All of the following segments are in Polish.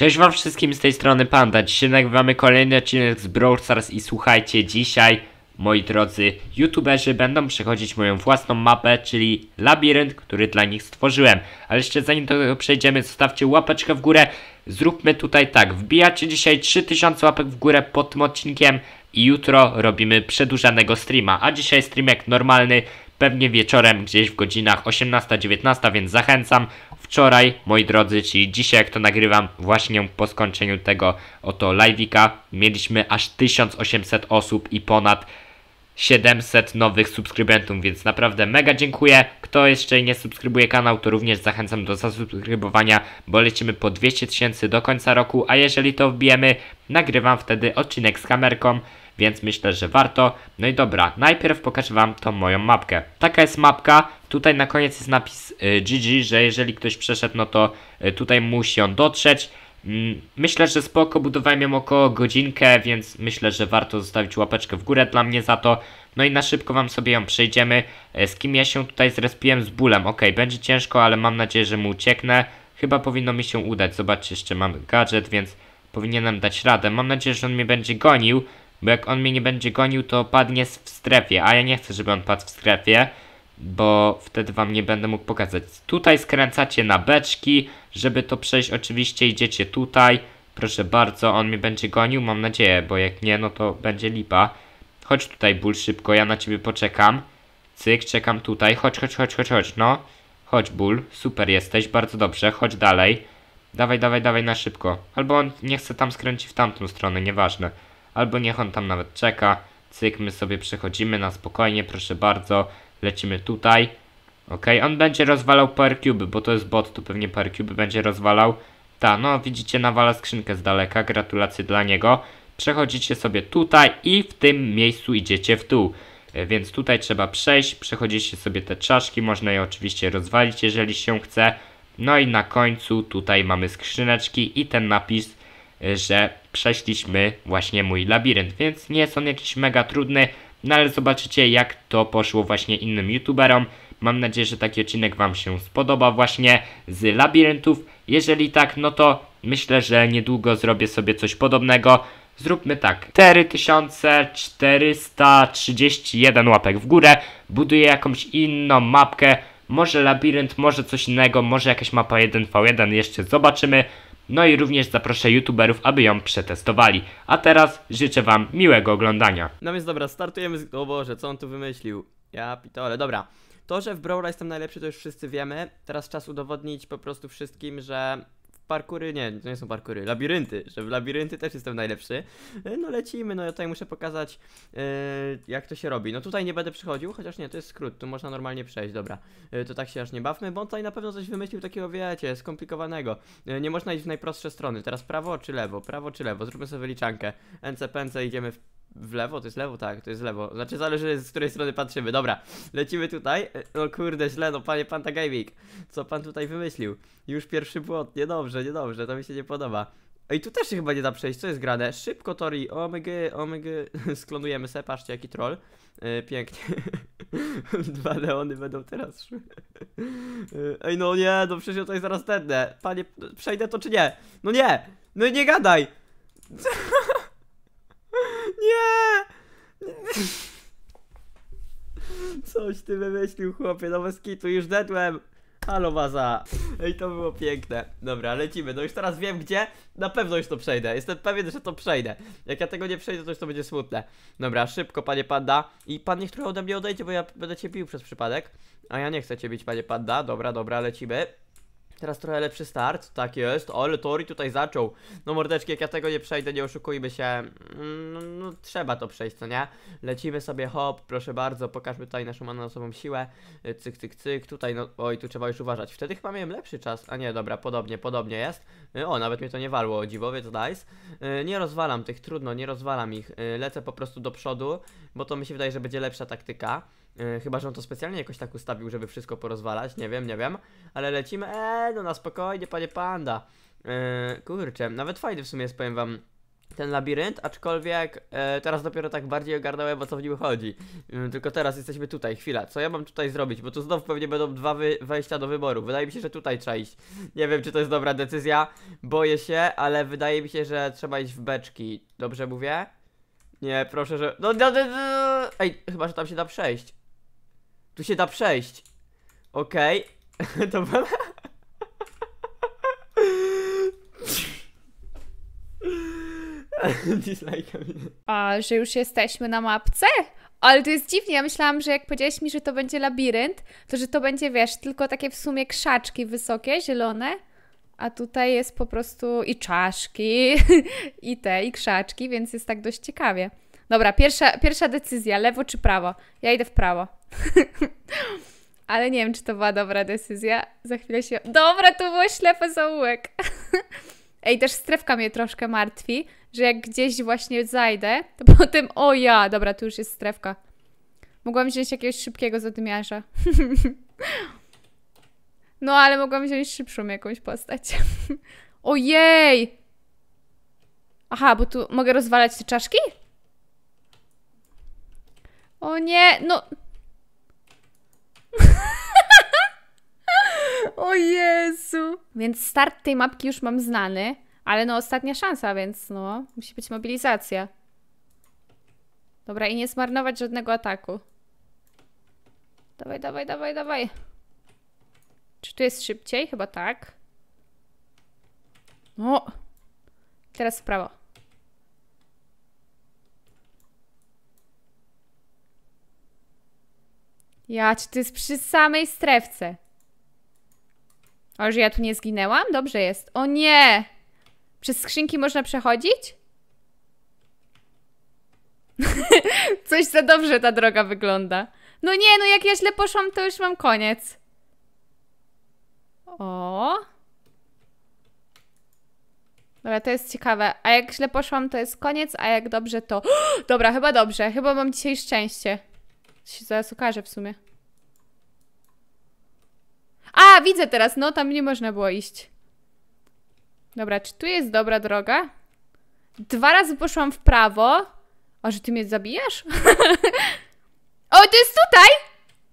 Cześć wam wszystkim z tej strony Panda. Dzisiaj nagrywamy kolejny odcinek z Brawl Stars i słuchajcie, dzisiaj moi drodzy youtuberzy będą przechodzić moją własną mapę, czyli labirynt, który dla nich stworzyłem. Ale jeszcze zanim do tego przejdziemy, zostawcie łapeczkę w górę. Zróbmy tutaj tak, wbijacie dzisiaj 3000 łapek w górę pod tym odcinkiem i jutro robimy przedłużanego streama. A dzisiaj stream jak normalny, pewnie wieczorem gdzieś w godzinach 18-19, więc zachęcam. Wczoraj, moi drodzy, czyli dzisiaj, jak to nagrywam, właśnie po skończeniu tego oto live'ika, mieliśmy aż 1800 osób i ponad 700 nowych subskrybentów, więc naprawdę mega dziękuję. Kto jeszcze nie subskrybuje kanał, to również zachęcam do zasubskrybowania, bo lecimy po 200 tysięcy do końca roku, a jeżeli to wbijemy, nagrywam wtedy odcinek z kamerką, więc myślę, że warto. No i dobra, najpierw pokażę wam tą moją mapkę. Taka jest mapka, tutaj na koniec jest napis GG, y, że jeżeli ktoś przeszedł, no to y, tutaj musi on dotrzeć. Mm, myślę, że spoko, budowałem ją około godzinkę, więc myślę, że warto zostawić łapeczkę w górę dla mnie za to. No i na szybko wam sobie ją przejdziemy. E, z kim ja się tutaj zrespiłem? Z bólem. Ok, będzie ciężko, ale mam nadzieję, że mu ucieknę. Chyba powinno mi się udać. Zobaczcie, jeszcze mam gadżet, więc powinienem dać radę. Mam nadzieję, że on mnie będzie gonił. Bo jak on mnie nie będzie gonił, to padnie w strefie, a ja nie chcę, żeby on padł w strefie, bo wtedy wam nie będę mógł pokazać. Tutaj skręcacie na beczki, żeby to przejść oczywiście idziecie tutaj. Proszę bardzo, on mnie będzie gonił, mam nadzieję, bo jak nie, no to będzie lipa. Chodź tutaj, ból szybko, ja na ciebie poczekam. Cyk, czekam tutaj, chodź, chodź, chodź, chodź, chodź, no. Chodź, ból, super jesteś, bardzo dobrze, chodź dalej. Dawaj, dawaj, dawaj na szybko. Albo on nie chce tam skręcić w tamtą stronę, nieważne albo niech on tam nawet czeka. Cyk, my sobie przechodzimy na spokojnie, proszę bardzo, lecimy tutaj. Ok, on będzie rozwalał power cube, bo to jest bot, tu pewnie power cube będzie rozwalał. Ta, no widzicie, nawala skrzynkę z daleka, gratulacje dla niego. Przechodzicie sobie tutaj i w tym miejscu idziecie w dół. E, więc tutaj trzeba przejść, przechodzicie sobie te czaszki, można je oczywiście rozwalić, jeżeli się chce. No i na końcu tutaj mamy skrzyneczki i ten napis że przeszliśmy właśnie mój labirynt, więc nie jest on jakiś mega trudny, no ale zobaczycie jak to poszło właśnie innym youtuberom. Mam nadzieję, że taki odcinek Wam się spodoba właśnie z labiryntów. Jeżeli tak, no to myślę, że niedługo zrobię sobie coś podobnego. Zróbmy tak, 4431 łapek w górę, buduję jakąś inną mapkę, może labirynt, może coś innego, może jakaś mapa 1v1, jeszcze zobaczymy no i również zaproszę youtuberów, aby ją przetestowali. A teraz życzę wam miłego oglądania. No więc dobra, startujemy z... O Boże, co on tu wymyślił? Ja pitole, dobra. To, że w Brawla jestem najlepszy, to już wszyscy wiemy. Teraz czas udowodnić po prostu wszystkim, że parkury, nie, to nie są parkury, labirynty, że w labirynty też jestem najlepszy. E, no lecimy, no ja tutaj muszę pokazać yy, jak to się robi. No tutaj nie będę przychodził, chociaż nie, to jest skrót, tu można normalnie przejść, dobra. Yy, to tak się aż nie bawmy, bo on tutaj na pewno coś wymyślił takiego, wiecie, skomplikowanego. Yy, nie można iść w najprostsze strony, teraz prawo czy lewo, prawo czy lewo, zróbmy sobie wyliczankę. NC, idziemy w w lewo? To jest lewo? Tak, to jest lewo. Znaczy zależy z której strony patrzymy. Dobra, lecimy tutaj. No kurde, źle, no panie Pantagaming. Co pan tutaj wymyślił? Już pierwszy błąd. Niedobrze, niedobrze, to mi się nie podoba. I tu też się chyba nie da przejść, co jest grane? Szybko Tori, omg, omg, sklonujemy se, patrzcie jaki troll. E, pięknie. Dwa leony będą teraz szły. E, ej no nie, no przecież ja tutaj zaraz tędę. Panie, przejdę to czy nie? No nie, no nie gadaj! Nie! Coś ty wymyślił, chłopie, no bez kitu, już dedłem. Halo za. Ej, to było piękne. Dobra, lecimy. No już teraz wiem gdzie. Na pewno już to przejdę. Jestem pewien, że to przejdę. Jak ja tego nie przejdę, to już to będzie smutne. Dobra, szybko, panie panda. I pan niech trochę ode mnie odejdzie, bo ja będę cię bił przez przypadek. A ja nie chcę cię bić, panie panda. Dobra, dobra, lecimy. Teraz trochę lepszy start, tak jest, ale Tori tutaj zaczął. No mordeczki, jak ja tego nie przejdę, nie oszukujmy się, mm, no, no, trzeba to przejść, co nie? Lecimy sobie, hop, proszę bardzo, pokażmy tutaj naszą anonasową siłę, e, cyk, cyk, cyk, tutaj, no, oj, tu trzeba już uważać. Wtedy chyba miałem lepszy czas, a nie, dobra, podobnie, podobnie jest. E, o, nawet mnie to nie walło, dziwowiec, nice. E, nie rozwalam tych, trudno, nie rozwalam ich, lecę po prostu do przodu, bo to mi się wydaje, że będzie lepsza taktyka. E, chyba, że on to specjalnie jakoś tak ustawił, żeby wszystko porozwalać, nie wiem, nie wiem. Ale lecimy, eee, no na spokojnie, panie panda. Eee, kurczę, nawet fajny w sumie jest, powiem wam, ten labirynt, aczkolwiek e, teraz dopiero tak bardziej ogarnąłem o co w nim chodzi. E, tylko teraz jesteśmy tutaj, chwila, co ja mam tutaj zrobić? Bo tu znowu pewnie będą dwa wejścia do wyboru. Wydaje mi się, że tutaj trzeba iść. Nie wiem, czy to jest dobra decyzja, boję się, ale wydaje mi się, że trzeba iść w beczki. Dobrze mówię? Nie, proszę, że... No, no, no, no. no. Ej, chyba, że tam się da przejść. Tu się da przejść. Okej. Okay. to była... Dislike A, że już jesteśmy na mapce? Ale to jest dziwnie, ja myślałam, że jak powiedziałeś mi, że to będzie labirynt, to że to będzie, wiesz, tylko takie w sumie krzaczki wysokie, zielone, a tutaj jest po prostu i czaszki, i te, i krzaczki, więc jest tak dość ciekawie. Dobra, pierwsza, pierwsza decyzja, lewo czy prawo? Ja idę w prawo. Ale nie wiem, czy to była dobra decyzja. Za chwilę się... Dobra, to było ślepe zaułek. Ej, też strefka mnie troszkę martwi, że jak gdzieś właśnie zajdę, to potem... O ja, dobra, tu już jest strefka. Mogłam wziąć jakiegoś szybkiego zadymiarza. No, ale mogłam wziąć szybszą jakąś postać. Ojej! Aha, bo tu mogę rozwalać te czaszki? O nie, no... o Jezu! Więc start tej mapki już mam znany, ale no ostatnia szansa, więc no, musi być mobilizacja. Dobra, i nie zmarnować żadnego ataku. Dawaj, dawaj, dawaj, dawaj. Czy tu jest szybciej? Chyba tak. No. Teraz w prawo. Ja Czy to jest przy samej strefce. Ale że ja tu nie zginęłam? Dobrze jest. O nie! Przez skrzynki można przechodzić? Coś za dobrze ta droga wygląda. No nie, no jak ja źle poszłam, to już mam koniec. O. Dobra, to jest ciekawe. A jak źle poszłam, to jest koniec, a jak dobrze, to... Dobra, chyba dobrze. Chyba mam dzisiaj szczęście. Się zaraz okaże w sumie. A, widzę teraz. No, tam nie można było iść. Dobra, czy tu jest dobra droga? Dwa razy poszłam w prawo. A, że ty mnie zabijasz? o, to jest tutaj!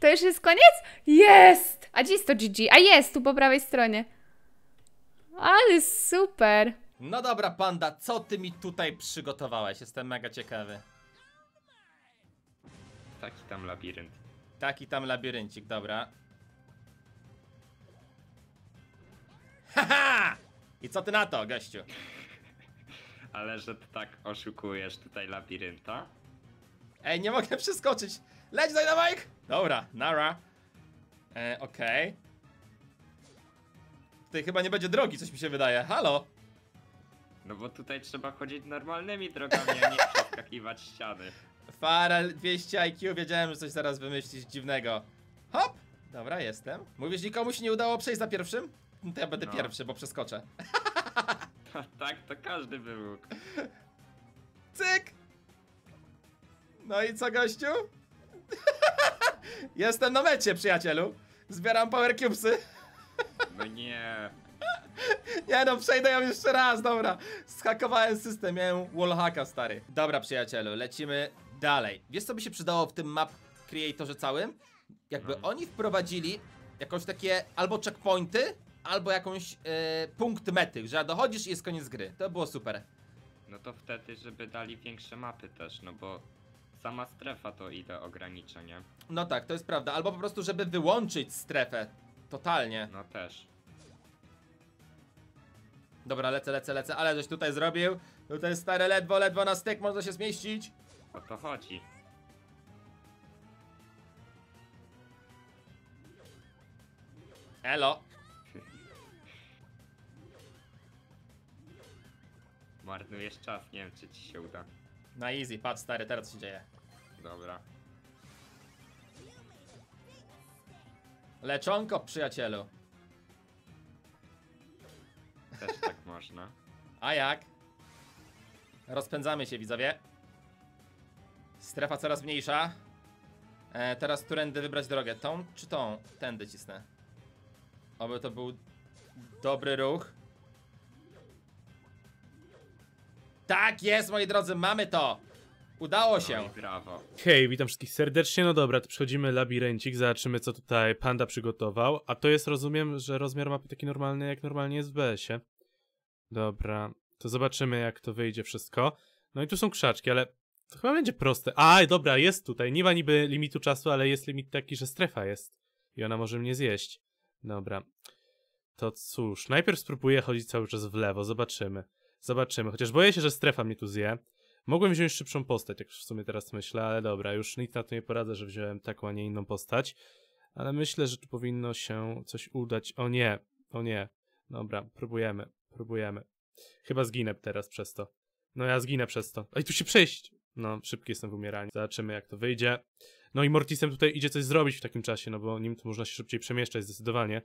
To już jest koniec? Jest! A gdzie jest to GG? A jest, tu po prawej stronie. Ale super! No dobra, panda, co ty mi tutaj przygotowałeś? Jestem mega ciekawy taki tam labirynt. Taki tam labiryncik, dobra. Haha! I co ty na to, gościu? Ale że ty tak oszukujesz tutaj labirynta? Ej, nie mogę przeskoczyć! Leć Dynamike! Dobra, nara. E, okej. Okay. Tutaj chyba nie będzie drogi, coś mi się wydaje. Halo? No bo tutaj trzeba chodzić normalnymi drogami, a nie przeskakiwać ściany. Farel 200 IQ, wiedziałem, że coś zaraz wymyślisz dziwnego. Hop! Dobra, jestem. Mówisz, nikomu się nie udało przejść za pierwszym? No to ja będę no. pierwszy, bo przeskoczę. Tak, tak, to każdy by mógł. Cyk! No i co, gościu? Jestem na mecie, przyjacielu. Zbieram power cubesy. No nie. Nie no, przejdę ją jeszcze raz, dobra. Zhakowałem system, miałem wallhacka, stary. Dobra, przyjacielu, lecimy dalej. Wiesz, co by się przydało w tym map creatorze całym? Jakby no. oni wprowadzili jakąś takie albo checkpointy, albo jakąś yy, punkt mety, że dochodzisz i jest koniec gry. To było super. No to wtedy, żeby dali większe mapy też, no bo sama strefa to ile ogranicza, nie? No tak, to jest prawda. Albo po prostu, żeby wyłączyć strefę. Totalnie. No też. Dobra, lecę, lecę, lecę, ale coś tutaj zrobił. Tutaj stare ledwo, ledwo na styk można się zmieścić. O to chodzi. Elo! Marnujesz czas, nie wiem czy ci się uda. Na easy, patrz stary, teraz co się dzieje. Dobra. Leczonko, przyjacielu. Też tak można. A jak? Rozpędzamy się, widzowie. Strefa coraz mniejsza. E, teraz którędy wybrać drogę? Tą czy tą? Tędy cisnę. Oby to był dobry ruch. Tak jest, moi drodzy, mamy to! Udało się! Oj, no brawo. Hej, witam wszystkich serdecznie. No dobra, to przechodzimy labiryncik, zobaczymy co tutaj panda przygotował. A to jest, rozumiem, że rozmiar mapy taki normalny jak normalnie jest w BS-ie. Dobra, to zobaczymy jak to wyjdzie wszystko. No i tu są krzaczki, ale to chyba będzie proste. A, dobra, jest tutaj. Nie ma niby limitu czasu, ale jest limit taki, że strefa jest. I ona może mnie zjeść. Dobra. To cóż, najpierw spróbuję chodzić cały czas w lewo, zobaczymy. Zobaczymy, chociaż boję się, że strefa mnie tu zje. Mogłem wziąć szybszą postać, jak w sumie teraz myślę, ale dobra, już nic na to nie poradzę, że wziąłem taką, a nie inną postać. Ale myślę, że tu powinno się coś udać. O nie, o nie. Dobra, próbujemy, próbujemy. Chyba zginę teraz przez to. No ja zginę przez to. Ej, tu się przejść! No, szybki jestem w umieraniu. Zobaczymy, jak to wyjdzie. No i Mortisem tutaj idzie coś zrobić w takim czasie, no bo nim tu można się szybciej przemieszczać zdecydowanie.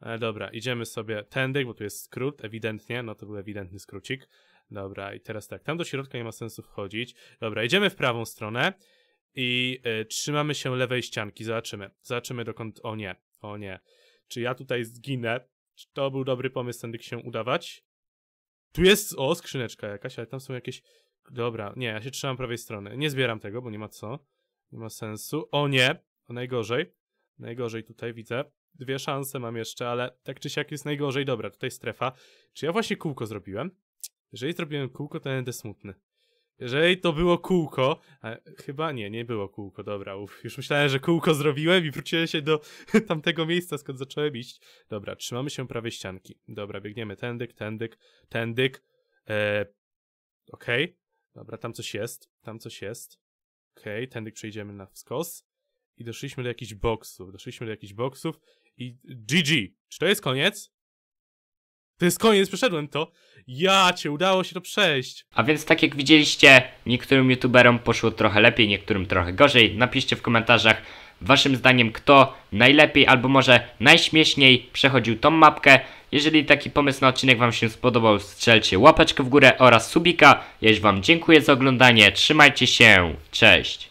E, dobra, idziemy sobie tędy, bo tu jest skrót, ewidentnie. No, to był ewidentny skrócik. Dobra, i teraz tak, tam do środka nie ma sensu wchodzić. Dobra, idziemy w prawą stronę i y, trzymamy się lewej ścianki. Zobaczymy. Zobaczymy dokąd... O nie, o nie. Czy ja tutaj zginę? Czy to był dobry pomysł tędy się udawać? Tu jest, o, skrzyneczka jakaś, ale tam są jakieś Dobra, nie, ja się trzymam prawej strony. Nie zbieram tego, bo nie ma co. Nie ma sensu. O nie! O najgorzej. Najgorzej tutaj widzę. Dwie szanse mam jeszcze, ale tak czy siak jest najgorzej. Dobra, tutaj strefa. Czy ja właśnie kółko zrobiłem? Jeżeli zrobiłem kółko, to będę smutny. Jeżeli to było kółko, chyba nie, nie było kółko, dobra, uf, już myślałem, że kółko zrobiłem i wróciłem się do tamtego miejsca, skąd zacząłem iść. Dobra, trzymamy się prawej ścianki. Dobra, biegniemy tędyk, tędyk, tędyk. Eee, Okej, okay. Dobra, tam coś jest, tam coś jest. Okej, okay, tędy przejdziemy na wskos. I doszliśmy do jakichś boksów, doszliśmy do jakichś boksów i GG! Czy to jest koniec? To jest koniec, przeszedłem to. Ja cię, udało się to przejść. A więc tak jak widzieliście, niektórym youtuberom poszło trochę lepiej, niektórym trochę gorzej. Napiszcie w komentarzach, waszym zdaniem kto najlepiej albo może najśmieszniej przechodził tą mapkę. Jeżeli taki pomysł na odcinek wam się spodobał, strzelcie łapeczkę w górę oraz subika. Ja już wam dziękuję za oglądanie, trzymajcie się, cześć!